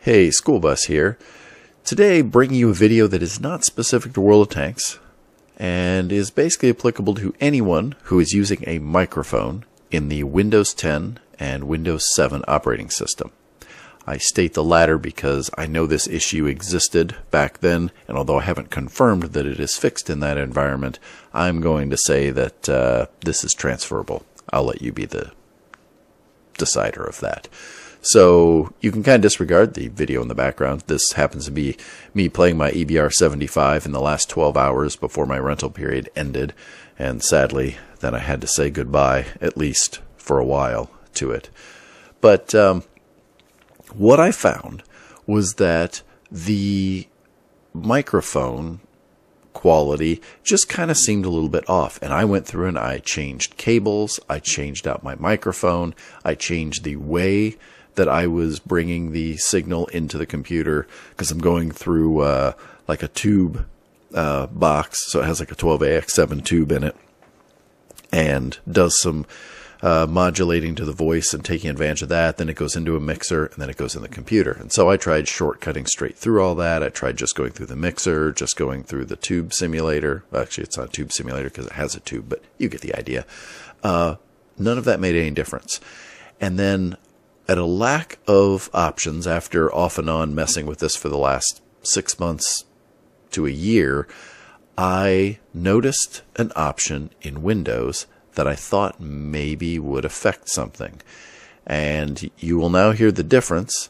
Hey, School Bus here. Today, bringing you a video that is not specific to World of Tanks and is basically applicable to anyone who is using a microphone in the Windows 10 and Windows 7 operating system. I state the latter because I know this issue existed back then, and although I haven't confirmed that it is fixed in that environment, I'm going to say that uh, this is transferable. I'll let you be the decider of that. So you can kind of disregard the video in the background. This happens to be me playing my EBR 75 in the last 12 hours before my rental period ended. And sadly, then I had to say goodbye, at least for a while, to it. But um, what I found was that the microphone quality just kind of seemed a little bit off. And I went through and I changed cables, I changed out my microphone, I changed the way that I was bringing the signal into the computer because I'm going through uh, like a tube uh, box, so it has like a 12AX7 tube in it, and does some uh, modulating to the voice and taking advantage of that. Then it goes into a mixer, and then it goes in the computer. And so I tried shortcutting straight through all that. I tried just going through the mixer, just going through the tube simulator. Actually, it's not a tube simulator because it has a tube, but you get the idea. Uh, none of that made any difference. And then at a lack of options after off and on messing with this for the last six months to a year, I noticed an option in Windows that I thought maybe would affect something. And you will now hear the difference.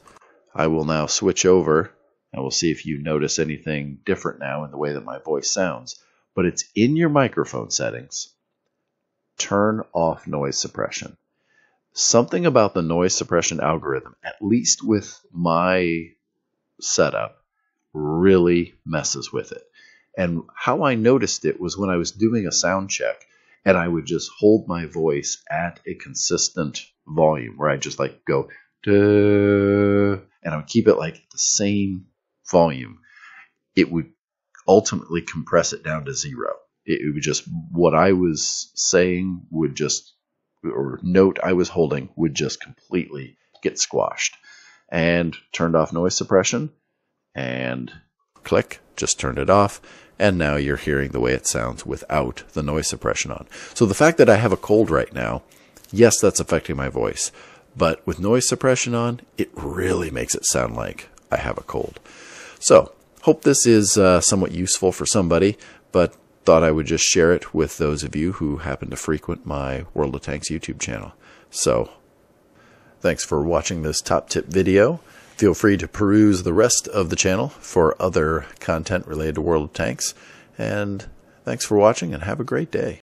I will now switch over and we'll see if you notice anything different now in the way that my voice sounds. But it's in your microphone settings. Turn off noise suppression something about the noise suppression algorithm, at least with my setup, really messes with it. And how I noticed it was when I was doing a sound check and I would just hold my voice at a consistent volume where I just like go, Duh, and I would keep it like the same volume. It would ultimately compress it down to zero. It, it would just, what I was saying would just or note I was holding would just completely get squashed. And turned off noise suppression and click, just turned it off. And now you're hearing the way it sounds without the noise suppression on. So the fact that I have a cold right now, yes, that's affecting my voice. But with noise suppression on, it really makes it sound like I have a cold. So hope this is uh, somewhat useful for somebody, but thought I would just share it with those of you who happen to frequent my World of Tanks YouTube channel. So, thanks for watching this top tip video. Feel free to peruse the rest of the channel for other content related to World of Tanks. And thanks for watching and have a great day.